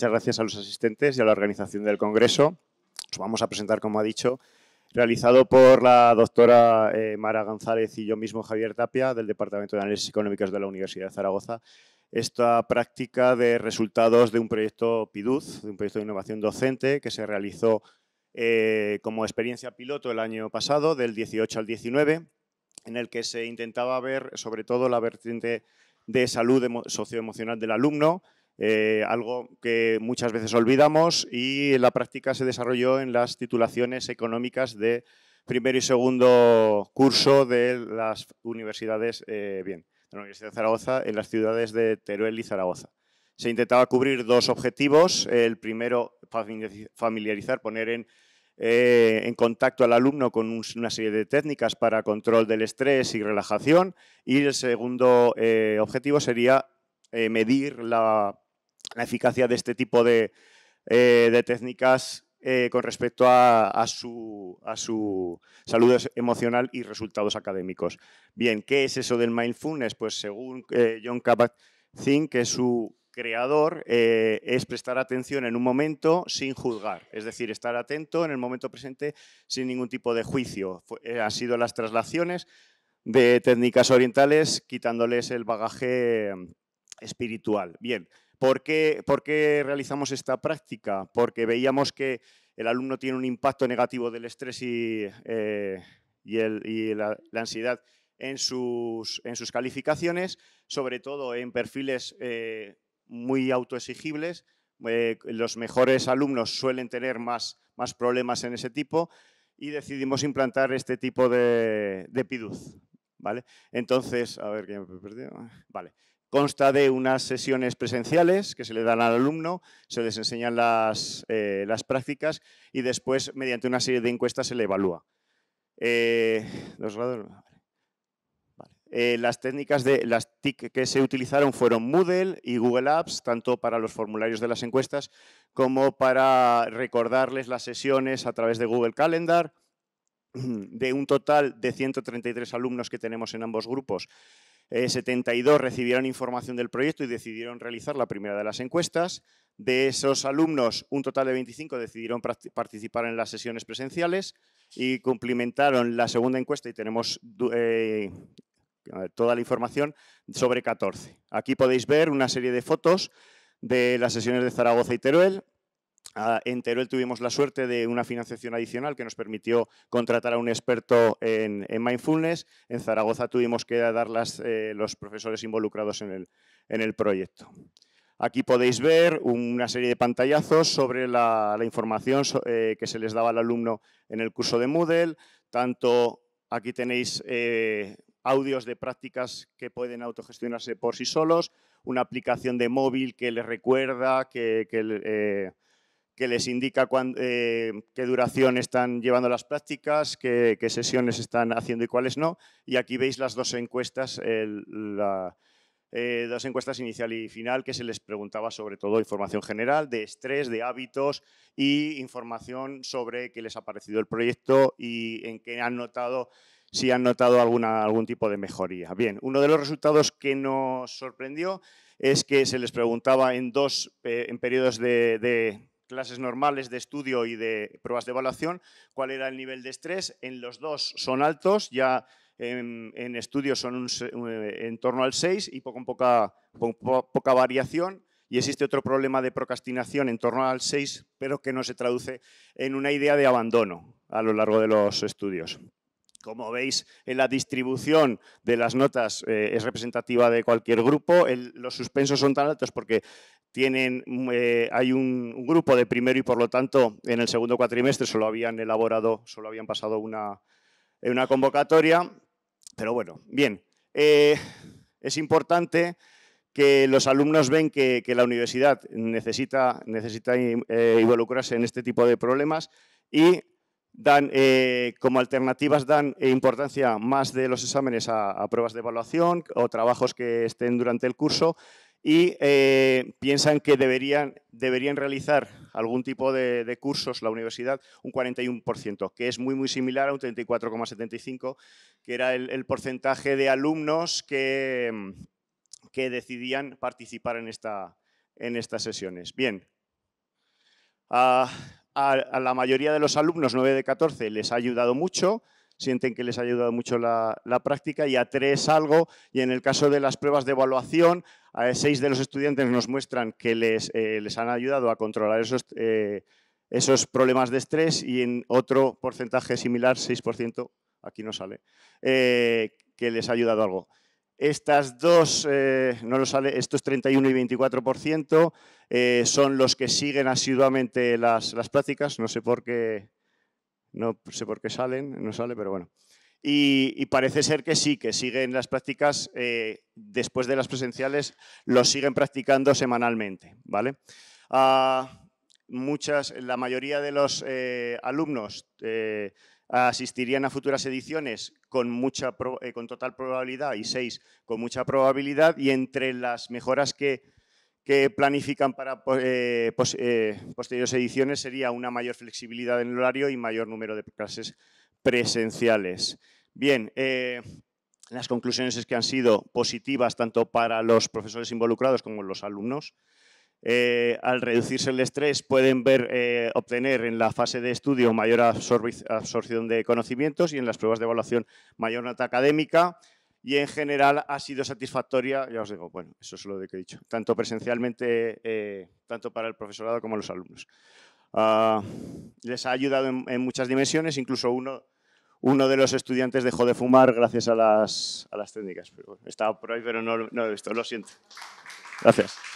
Muchas gracias a los asistentes y a la organización del Congreso. Os vamos a presentar, como ha dicho, realizado por la doctora eh, Mara González y yo mismo, Javier Tapia, del Departamento de Análisis Económicos de la Universidad de Zaragoza, esta práctica de resultados de un proyecto PIDUZ, de un proyecto de innovación docente que se realizó eh, como experiencia piloto el año pasado, del 18 al 19, en el que se intentaba ver sobre todo la vertiente de salud socioemocional del alumno, eh, algo que muchas veces olvidamos y la práctica se desarrolló en las titulaciones económicas de primero y segundo curso de las universidades, eh, bien, de la Universidad de Zaragoza, en las ciudades de Teruel y Zaragoza. Se intentaba cubrir dos objetivos. El primero, familiarizar, poner en, eh, en contacto al alumno con una serie de técnicas para control del estrés y relajación. Y el segundo objetivo sería medir la la eficacia de este tipo de, eh, técnicas eh, con respecto a, a, su, salud emocional y resultados académicos. Bien, ¿qué es eso del mindfulness? Pues según eh, John Kabat-Zinn, que es su creador, es prestar atención en un momento sin juzgar, es decir, estar atento en el momento presente sin ningún tipo de juicio. ha han sido las traslaciones de técnicas orientales quitándoles el bagaje mm, espiritual. Bien, ¿Por qué, realizamos esta práctica? Porque veíamos que el alumno tiene un impacto negativo del estrés y, eh, la, ansiedad en sus, calificaciones, sobre todo en perfiles eh, muy autoexigibles. Eh, los mejores alumnos suelen tener más, problemas en ese tipo y decidimos implantar este tipo de, de PIDUZ. ¿Vale? Entonces, a ver ¿qué me he perdido. Vale. Consta de unas sesiones presenciales que se le dan al alumno, se les enseñan las, eh, prácticas y después, mediante una serie de encuestas, se le evalúa. Eh, eh, las técnicas de las TIC que se utilizaron fueron Moodle y Google Apps, tanto para los formularios de las encuestas como para recordarles las sesiones a través de Google Calendar. De un total de 133 alumnos que tenemos en ambos grupos, 72 eh, recibieron información del proyecto y decidieron realizar la primera de las encuestas. De esos alumnos, un total de 25 decidieron participar en las sesiones presenciales y cumplimentaron la segunda encuesta y tenemos eh, toda la información sobre 14. Aquí podéis ver una serie de fotos de las sesiones de Zaragoza y Teruel Ah, en Teruel tuvimos la suerte de una financiación adicional que nos permitió contratar a un experto en, mindfulness. En Zaragoza tuvimos que dar eh, los profesores involucrados en el, en el, proyecto. Aquí podéis ver una serie de pantallazos sobre la, información eh, que se les daba al alumno en el curso de Moodle. Tanto aquí tenéis eh, audios de prácticas que pueden autogestionarse por sí solos, una aplicación de móvil que les recuerda, que que les indica eh, qué duración están llevando las prácticas, qué, sesiones están haciendo y cuáles no. Y aquí veis las dos encuestas, la, eh, dos encuestas inicial y final que se les preguntaba sobre todo información general de estrés, de hábitos y información sobre qué les ha parecido el proyecto y en qué han notado, si han notado alguna, algún tipo de mejoría. Bien, uno de los resultados que nos sorprendió es que se les preguntaba en dos, eh, en periodos de, clases normales de estudio y de pruebas de evaluación, cuál era el nivel de estrés. En los dos son altos, ya en, estudios son eh, en torno al 6 y con poca, poca variación. Y existe otro problema de procrastinación en torno al 6, pero que no se traduce en una idea de abandono a lo largo de los estudios. Como veis, en la distribución de las notas eh, es representativa de cualquier grupo. los suspensos son tan altos porque tienen, mm, eh, hay un, grupo de primero y por lo tanto en el segundo cuatrimestre solo habían elaborado, solo habían pasado una, eh, una convocatoria. Pero bueno, bien, es importante que los alumnos ven que, que la universidad necesita, necesita involucrarse en este tipo de problemas y dan, eh, como alternativas dan eh, importancia más de los exámenes a, pruebas de evaluación o trabajos que estén durante el curso y eh, piensan que deberían, deberían realizar algún tipo de, cursos la universidad un 41%, que es muy, muy similar a un 34,75%, que era el, porcentaje de alumnos que, que decidían participar en, esta, en estas sesiones. Bien. Ah, a, la mayoría de los alumnos, 9 de 14, les ha ayudado mucho sienten que les ha ayudado mucho la, práctica y a tres algo y en el caso de las pruebas de evaluación a seis de los estudiantes nos muestran que les, eh, han ayudado a controlar eh, esos, problemas de estrés y en otro porcentaje similar, 6%, aquí no sale, eh, que les ha ayudado algo. Estas dos, eh, no lo sale, estos 31 y 24% eh, son los que siguen asiduamente las, prácticas. No sé por qué, no sé por qué salen, no sale, pero bueno. Y, parece ser que sí, que siguen las prácticas eh, después de las presenciales, los siguen practicando semanalmente, ¿vale? Ah, muchas, la mayoría de los alumnos asistirían a futuras ediciones con, mucha eh, total probabilidad y seis con mucha probabilidad y entre las mejoras que, planifican para eh, eh, posteriores ediciones sería una mayor flexibilidad en el horario y mayor número de clases presenciales. Bien, las conclusiones es que han sido positivas tanto para los profesores involucrados como los alumnos. Eh, al reducirse el estrés pueden ver, eh, obtener en la fase de estudio mayor absorción de conocimientos y en las pruebas de evaluación mayor nota académica y en general ha sido satisfactoria, ya os digo, bueno, eso es lo que he dicho, tanto presencialmente, eh, tanto para el profesorado como los alumnos. Ah, les ha ayudado en, muchas dimensiones, incluso uno, de los estudiantes dejó de fumar gracias a las, técnicas. estaba por ahí, pero no, no he visto, lo siento. Gracias.